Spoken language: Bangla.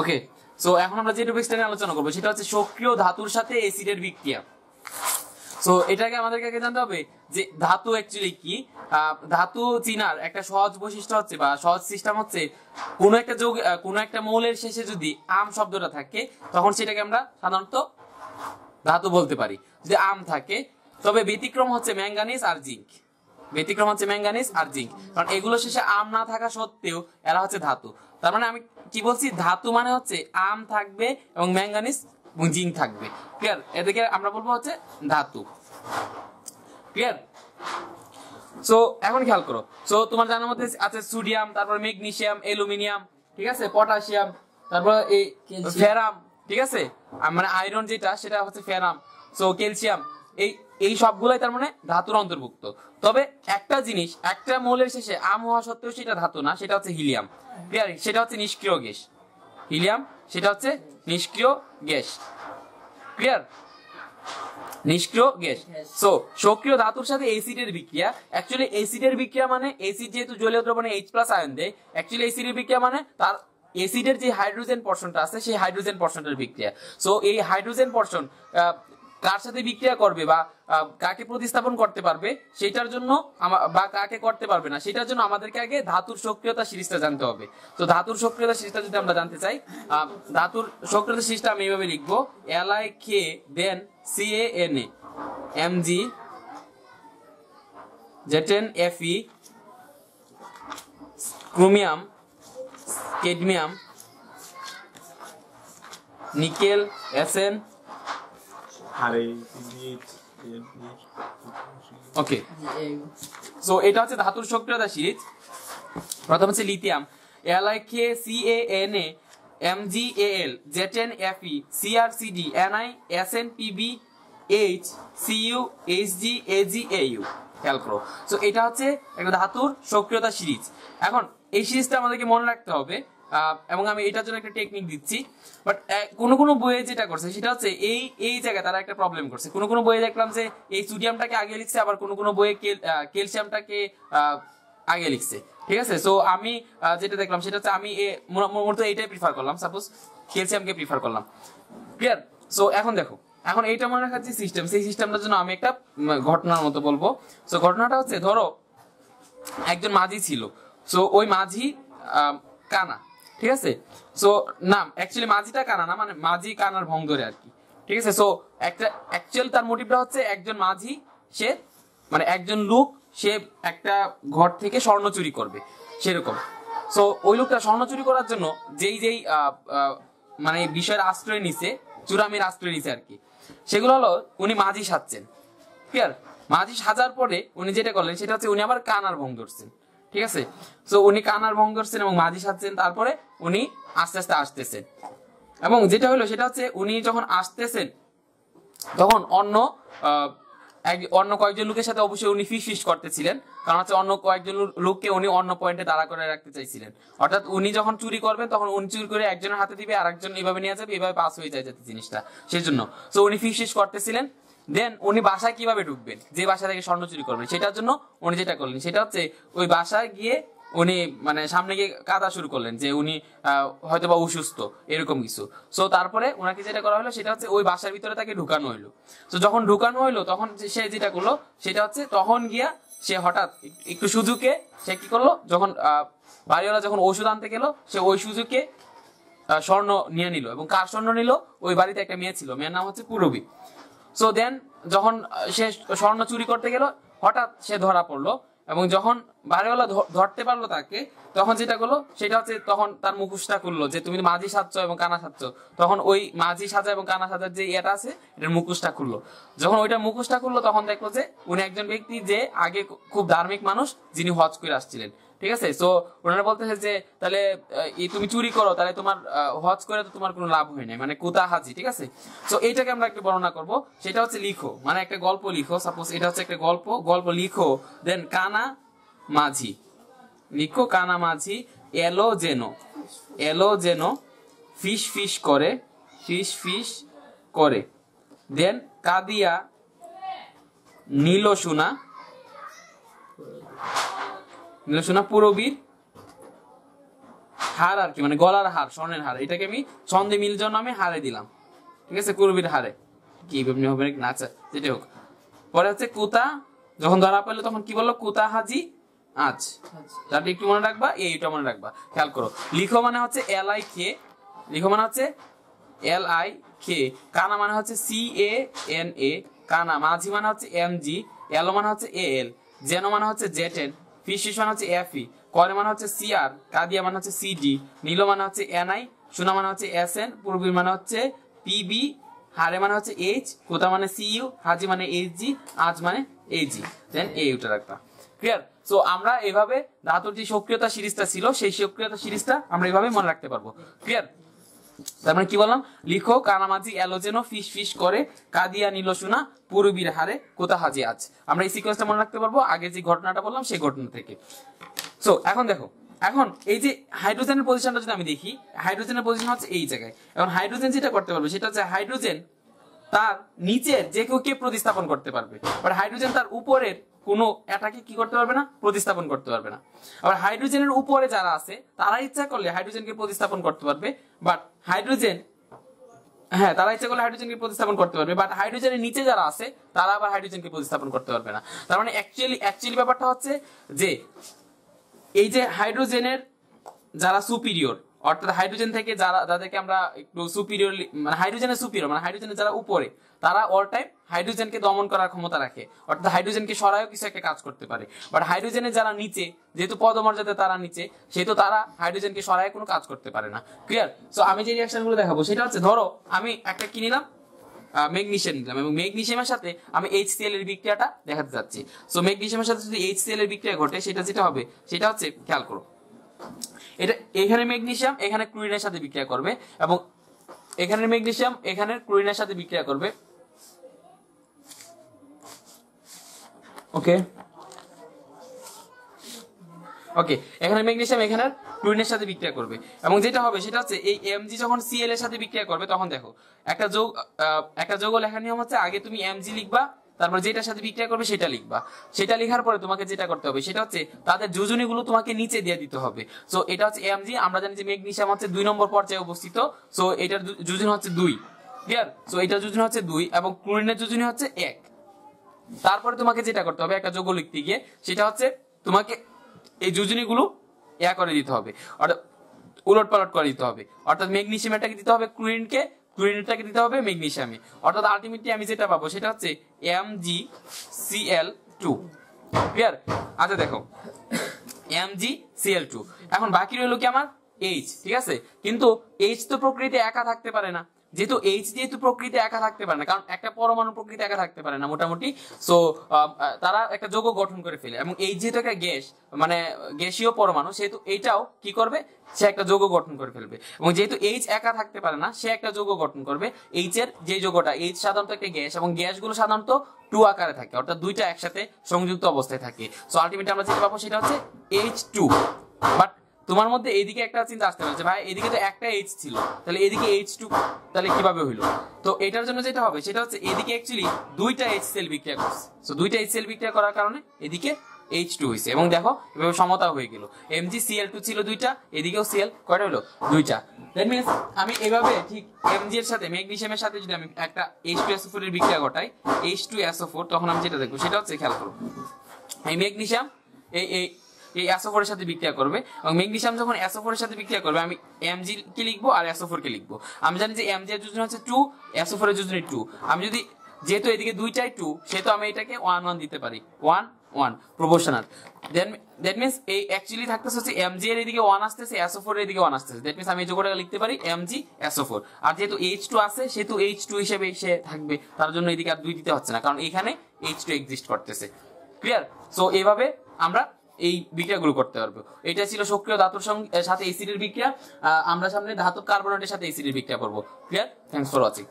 ওকে সো এখন আমরা যে নিয়ে আলোচনা করবো সেটা হচ্ছে সক্রিয় ধাতুর সাথে এসিডের বিক্রিয়া সো এটাকে আমাদেরকে আগে জানতে হবে যে ধাতু অ্যাকচুয়ালি কি ধাতু চিনার একটা সহজ বৈশিষ্ট্য হচ্ছে বা সহজ সিস্টেম হচ্ছে কোনো একটা যোগ কোনো একটা মৌলের শেষে যদি আম শব্দটা থাকে তখন সেটাকে আমরা সাধারণত ধাতু বলতে পারি যদি আম থাকে তবে ব্যতিক্রম হচ্ছে ম্যাঙ্গানিস আর জিঙ্ক ব্যতিক্রম হচ্ছে ম্যাঙ্গানিস আর জিঙ্ক কারণ এগুলো শেষে আম না থাকা সত্ত্বেও এরা হচ্ছে ধাতু তার মানে আমি কি বলছি ধাতু মানে হচ্ছে আম থাকবে এবং ম্যাঙ্গানিস এবং জিঙ্ক থাকবে ক্লিয়ার এদিকে আমরা বলবো হচ্ছে ধাতু ক্লিয়ার সো এখন খেয়াল করো সো তোমার জানার মধ্যে আছে সোডিয়াম তারপর ম্যাগনেসিয়াম অ্যালুমিনিয়াম ঠিক আছে পটাশিয়াম তারপর এই ফেরাম ঠিক আছে মানে আয়রন যেটা সেটা হচ্ছে ফেরাম সো ক্যালসিয়াম এই এই সবগুলাই তার মানে ধাতুর অন্তর্ভুক্ত তবে একটা জিনিস একটা মৌলের শেষে আম হওয়া সত্ত্বেও সেটা ধাতু না সেটা হচ্ছে হিলিয়াম ক্লিয়ার সেটা হচ্ছে নিষ্ক্রিয় গ্যাস হিলিয়াম সেটা হচ্ছে নিষ্ক্রিয় গ্যাস ক্লিয়ার নিষ্ক্রিয় গ্যাস সো সক্রিয় ধাতুর সাথে এসিডের বিক্রিয়া অ্যাকচুয়ালি এসিডের বিক্রিয়া মানে এসিড যেহেতু জলীয় দ্রবণে এইচ প্লাস আয়ন দেয় অ্যাকচুয়ালি এসিডের বিক্রিয়া মানে তার এসিডের যে হাইড্রোজেন পর্ষণটা আছে সেই হাইড্রোজেন পর্ষণটার বিক্রিয়া সো এই হাইড্রোজেন পর্ষণ কার সাথে বিক্রিয়া করবে বা কাকে প্রতিস্থাপন করতে পারবে সেটার জন্য বা কাকে করতে পারবে না সেটার জন্য আমাদেরকে আগে ধাতুর সক্রিয়তা সিরিজটা জানতে হবে তো ধাতুর সক্রিয়তা সিরিজটা যদি আমরা জানতে চাই ধাতুর সক্রিয়তা সিরিজটা আমি এইভাবে লিখবো L I K then C A N A M G Z N F E chromium cadmium nickel S N okay so এটা হচ্ছে ধাতুর সক্রিয়তা সিরিজ প্রথম হচ্ছে lithium L I K C A N A M G A L Z N F E C R C D N I S N P B H C U H G A G A U খেয়াল সো এটা হচ্ছে একটা ধাতুর সক্রিয়তা সিরিজ এখন এই সিরিজটা আমাদেরকে মনে রাখতে হবে এবং আমি এটার জন্য একটা টেকনিক দিচ্ছি বাট কোন কোন বইয়ে যেটা করছে সেটা হচ্ছে এই এই জায়গায় তারা একটা প্রবলেম করছে কোন কোন বইয়ে দেখলাম যে এই সোডিয়ামটাকে আগে লিখছে আবার কোনো কোনো বইয়ে ক্যালসিয়ামটাকে আগে লিখছে ঠিক আছে সো আমি যেটা দেখলাম সেটা হচ্ছে আমি মূলত এইটাই প্রিফার করলাম সাপোজ ক্যালসিয়ামকে প্রিফার করলাম ক্লিয়ার সো এখন দেখো এখন এইটা মনে রাখার যে সিস্টেম সেই সিস্টেমটার জন্য আমি একটা ঘটনার মতো বলবো সো ঘটনাটা হচ্ছে ধরো একজন মাঝি ছিল সো ওই মাঝি কানা ঠিক আছে সো নাম অ্যাকচুয়ালি মাঝিটা কানা না মানে মাঝি কানার ভঙ্গ ধরে আর কি ঠিক আছে সো একটা অ্যাকচুয়াল তার মোটিভটা হচ্ছে একজন মাঝি সে মানে একজন লোক সে একটা ঘর থেকে স্বর্ণ চুরি করবে সেরকম সো ওই লোকটা স্বর্ণ চুরি করার জন্য যেই যেই মানে বিষয়ের আশ্রয় নিছে চুরামির আশ্রয় নিছে আর কি সেগুলো হলো উনি মাঝি সাজছেন ক্লিয়ার মাঝি সাজার পরে উনি যেটা করলেন সেটা হচ্ছে উনি আবার কানার ভঙ্গ ধরছেন ঠিক আছে তো উনি কানার ভঙ্গ করছেন এবং মাঝি সাজছেন তারপরে উনি আস্তে আস্তে আসতেছেন এবং যেটা হলো সেটা হচ্ছে উনি যখন আসতেছেন তখন অন্য অন্য কয়েকজন লোকের সাথে অবশ্যই উনি ফিস ফিস করতেছিলেন কারণ হচ্ছে অন্য কয়েকজন লোককে উনি অন্য পয়েন্টে দাঁড়া করে রাখতে চাইছিলেন অর্থাৎ উনি যখন চুরি করবেন তখন উনি চুরি করে একজনের হাতে দিবে আর একজন এইভাবে নিয়ে যাবে এভাবে পাস হয়ে যায় যাতে জিনিসটা সেই জন্য তো উনি ফিস ফিস করতেছিলেন দেন উনি বাসায় কিভাবে ঢুকবেন যে বাসা থেকে স্বর্ণ চুরি করবেন সেটার জন্য উনি যেটা করলেন সেটা হচ্ছে ওই বাসায় গিয়ে উনি মানে সামনে গিয়ে কাঁদা শুরু করলেন যে উনি হয়তো বা অসুস্থ এরকম কিছু সো তারপরে ওনাকে যেটা করা হলো সেটা হচ্ছে ওই বাসার ভিতরে তাকে ঢুকানো হইলো তো যখন ঢুকানো হইলো তখন সে যেটা করলো সেটা হচ্ছে তখন গিয়া সে হঠাৎ একটু সুযোগে সে কি করলো যখন বাড়িওয়ালা যখন ওষুধ আনতে গেলো সে ওই সুযোগে স্বর্ণ নিয়ে নিল এবং কার স্বর্ণ নিল ওই বাড়িতে একটা মেয়ে ছিল মেয়ের নাম হচ্ছে পুরবী সো দেন যখন সে স্বর্ণ চুরি করতে গেল হঠাৎ সে ধরা পড়লো এবং যখন বাড়িওয়ালা ধরতে পারলো তাকে তখন যেটা করলো সেটা হচ্ছে তখন তার মুখোশটা করলো যে তুমি মাঝি সাজছ এবং কানা সাজছ তখন ওই মাঝি সাজা এবং কানা সাজার যে এটা আছে এটার মুখোশটা খুললো যখন ওইটা মুখোশটা খুললো তখন দেখলো যে উনি একজন ব্যক্তি যে আগে খুব ধার্মিক মানুষ যিনি হজ করে আসছিলেন ঠিক আছে সো ওনারা বলতেছে যে তাহলে তুমি চুরি করো তাহলে তোমার হজ করে তো তোমার কোনো লাভ হয় না মানে কোতা হাজি ঠিক আছে সো এইটাকে আমরা একটু বর্ণনা করব সেটা হচ্ছে লিখো মানে একটা গল্প লিখো সাপোজ এটা হচ্ছে একটা গল্প গল্প লিখো দেন কানা মাঝি লিখো কানা মাঝি এলো যেন এলো যেন ফিস ফিস করে ফিস ফিস করে দেন কাদিয়া নীল সোনা শোনা পুরবীর হার আর কি মানে গলার হার স্বর্ণের হার এটাকে আমি ছন্দে মিল জন্য আমি হারে দিলাম ঠিক আছে কুরবির হারে কি আপনি হবেন না আচ্ছা হোক পরে হচ্ছে কুতা যখন ধরা পড়লো তখন কি বললো কুতা হাজি আজ আচ্ছা। তাহলে একটু মনে রাখবা এইটা মনে রাখবা খেয়াল করো লিখো মানে হচ্ছে এল আই কে লিখো মানে হচ্ছে এল আই কে কানা মানে হচ্ছে সি এ এন এ কানা মাঝি মানে হচ্ছে এম জি এল মানে হচ্ছে এ এল জেন মানে হচ্ছে জেটেন ফিস মান হচ্ছে এফই করে মানে হচ্ছে সিআর e, কাদিয়া মানে হচ্ছে সিডি মানে নীল মানে হচ্ছে এনআই সোনা মানে হচ্ছে এস এন পূর্বীর মান হচ্ছে পিবি হারে মানে হচ্ছে এইচ কোথা মানে সিইউ হাজি মানে এইচজি আজ মানে এইচজি দেন এ ইউটা রাখবা ক্লিয়ার সো আমরা এভাবে ধাতুর যে সক্রিয়তা সিরিজটা ছিল সেই সক্রিয়তা সিরিজটা আমরা এভাবে মনে রাখতে পারবো ক্লিয়ার তারপরে কি বললাম লিখো কানামাঝি অ্যালোজেনো ফিস ফিস করে কাদিয়া নীলসোনা পুরবীর হারে কোথা হাজি আজ আমরা এই সিকোয়েন্সটা মনে রাখতে পারবো আগে যে ঘটনাটা বললাম সেই ঘটনা থেকে সো এখন দেখো এখন এই যে হাইড্রোজেনের পজিশনটা যদি আমি দেখি হাইড্রোজেনের পজিশন হচ্ছে এই জায়গায় এখন হাইড্রোজেন যেটা করতে পারবে সেটা হচ্ছে হাইড্রোজেন তার নিচের যে কেউ কে প্রতিস্থাপন করতে পারবে বাট হাইড্রোজেন তার উপরের কোনো এটাকে কি করতে পারবে না প্রতিস্থাপন করতে পারবে না আবার হাইড্রোজেনের উপরে যারা আছে তারা ইচ্ছা করলে হাইড্রোজেনকে প্রতিস্থাপন করতে পারবে বাট হাইড্রোজেন হ্যাঁ তারা ইচ্ছা করলে হাইড্রোজেনকে প্রতিস্থাপন করতে পারবে বাট হাইড্রোজেনের নিচে যারা আছে তারা আবার হাইড্রোজেনকে প্রতিস্থাপন করতে পারবে না তার মানে অ্যাকচুয়ালি অ্যাকচুয়ালি ব্যাপারটা হচ্ছে যে এই যে হাইড্রোজেনের যারা সুপিরিয়র অর্থাৎ হাইড্রোজেন থেকে যারা যাদেরকে আমরা একটু সুপিরিয়র মানে হাইড্রোজেনের সুপিরিয়র মানে হাইড্রোজেনের যারা উপরে তারা অল টাইম হাইড্রোজেনকে দমন করার ক্ষমতা রাখে অর্থাৎ হাইড্রোজেনকে সরায়ও কিছু একটা কাজ করতে পারে বাট হাইড্রোজেনের যারা নিচে যেহেতু পদমর্যাদা তারা নিচে সেহেতু তারা হাইড্রোজেনকে সরায় কোনো কাজ করতে পারে না ক্লিয়ার সো আমি যে রিয়াকশনগুলো দেখাবো সেটা হচ্ছে ধরো আমি একটা কিনিলাম নিলাম ম্যাগনেসিয়াম নিলাম এবং ম্যাগনেশিয়ামের সাথে আমি এইচ এর বিক্রিয়াটা দেখাতে যাচ্ছি সো ম্যাগনেশিয়ামের সাথে যদি এইচ এর বিক্রিয়া ঘটে সেটা যেটা হবে সেটা হচ্ছে খেয়াল করো এটা এখানে ম্যাগনেশিয়াম এখানে ক্লোরিনের সাথে বিক্রিয়া করবে এবং এখানে ম্যাগনেশিয়াম এখানে ক্লোরিনের সাথে বিক্রিয়া করবে ওকে ওকে এখানে ম্যাগনেশিয়াম এখানে ক্লোরিনের সাথে বিক্রিয়া করবে এবং যেটা হবে সেটা হচ্ছে এই এমজি যখন সিএল এর সাথে বিক্রিয়া করবে তখন দেখো একটা যোগ একটা যোগ লেখার নিয়ম হচ্ছে আগে তুমি এমজি লিখবা তারপর যেটার সাথে বিক্রিয়া করবে সেটা লিখবা সেটা লেখার পরে তোমাকে যেটা করতে হবে সেটা হচ্ছে তাদের যোজনী গুলো তোমাকে নিচে দিয়ে দিতে হবে সো এটা হচ্ছে এমজি আমরা জানি যে ম্যাগনেসিয়াম হচ্ছে দুই নম্বর পর্যায়ে অবস্থিত সো এটার যোজনী হচ্ছে দুই ক্লিয়ার সো এটার যোজনী হচ্ছে দুই এবং ক্লোরিনের যোজনী হচ্ছে এক তারপরে তোমাকে যেটা করতে হবে একটা যোগ লিখতে গিয়ে সেটা হচ্ছে তোমাকে এই যোজনীগুলো ইয়া করে দিতে হবে অর্থাৎ উলট পালট করে দিতে হবে অর্থাৎ ম্যাগনেসিয়াম এটাকে দিতে হবে ক্লোরিনকে ক্লোরিনেটটাকে দিতে হবে ম্যাগনেশিয়ামে অর্থাৎ আলটিমেটলি আমি যেটা পাবো সেটা হচ্ছে M G C L two clear আচ্ছা দেখো M G C L two এখন বাকি রইল কি আমার এইচ ঠিক আছে কিন্তু এইচ তো প্রকৃতি একা থাকতে পারে না যেহেতু এইচ যেহেতু প্রকৃতি একা থাকতে পারে না কারণ একটা পরমাণু প্রকৃতি একা থাকতে পারে না মোটামুটি সো তারা একটা যোগ গঠন করে ফেলে এবং এই যেহেতু একটা গ্যাস মানে গ্যাসীয় পরমাণু সেহেতু এইটাও কি করবে সে একটা যোগ গঠন করে ফেলবে এবং যেহেতু এইচ একা থাকতে পারে না সে একটা যোগ গঠন করবে এইচ এর যে যোগটা এইচ সাধারণত একটা গ্যাস এবং গ্যাসগুলো সাধারণত টু আকারে থাকে অর্থাৎ দুইটা একসাথে সংযুক্ত অবস্থায় থাকে সো আলটিমেটলি আমরা যেটা পাবো সেটা হচ্ছে এইচ টু বাট তোমার মধ্যে এদিকে একটা চিন্তা আসতে পারে ভাই এদিকে তো একটা এইচ ছিল তাহলে এদিকে এইচ টু তাহলে কিভাবে হইলো তো এটার জন্য যেটা হবে সেটা হচ্ছে এদিকে অ্যাকচুয়ালি দুইটা এইচ সেল বিক্রিয়া করছে তো দুইটা এইচ সেল বিক্রিয়া করার কারণে এদিকে এইচ টু হয়েছে এবং দেখো এভাবে সমতা হয়ে গেল এম এমজি সিএল টু ছিল দুইটা এদিকেও সিএল কয়টা হলো দুইটা দ্যাট মিনস আমি এভাবে ঠিক এম জি এর সাথে ম্যাগনেসিয়ামের সাথে যদি আমি একটা এইচ টু এসও ফোর এর বিক্রিয়া ঘটাই এইচ টু এসও ফোর তখন আমি যেটা দেখবো সেটা হচ্ছে খেয়াল করো এই ম্যাগনেসিয়াম এই এই অ্যাসোফোরের সাথে বিক্রিয়া করবে এবং ম্যাগনেসিয়াম যখন অ্যাসোফোরের সাথে বিক্রিয়া করবে আমি এমজি কে লিখবো আর অ্যাসোফোর কে লিখবো আমি জানি যে এমজি এর যোজন হচ্ছে টু অ্যাসোফোরের যোজনী টু আমি যদি যেহেতু এদিকে দুইটাই টু সেহেতু আমি এটাকে ওয়ান ওয়ান দিতে পারি one one proportional then that means এই অ্যাকচুয়ালি থাকতেছে হচ্ছে এমজি এর এদিকে ওয়ান আসতেছে অ্যাসোফোর এর এদিকে ওয়ান আসতেছে দ্যাট মিনস আমি এই যোগটাকে লিখতে পারি এমজি অ্যাসোফোর আর যেহেতু এইচ টু আছে সেহেতু এইচ টু হিসেবে এসে থাকবে তার জন্য এদিকে আর দুই দিতে হচ্ছে না কারণ এখানে এইচ টু এক্সিস্ট করতেছে ক্লিয়ার সো এইভাবে আমরা এই বিক্রিয়াগুলো করতে পারবে এটা ছিল সক্রিয় ধাতুর সাথে এসিডের বিক্রিয়া আমরা সামনে ধাতু কার্বনেটের সাথে এসিডের বিক্রিয়া করবো ক্লিয়ার থ্যাংকস ফর ওয়াচিং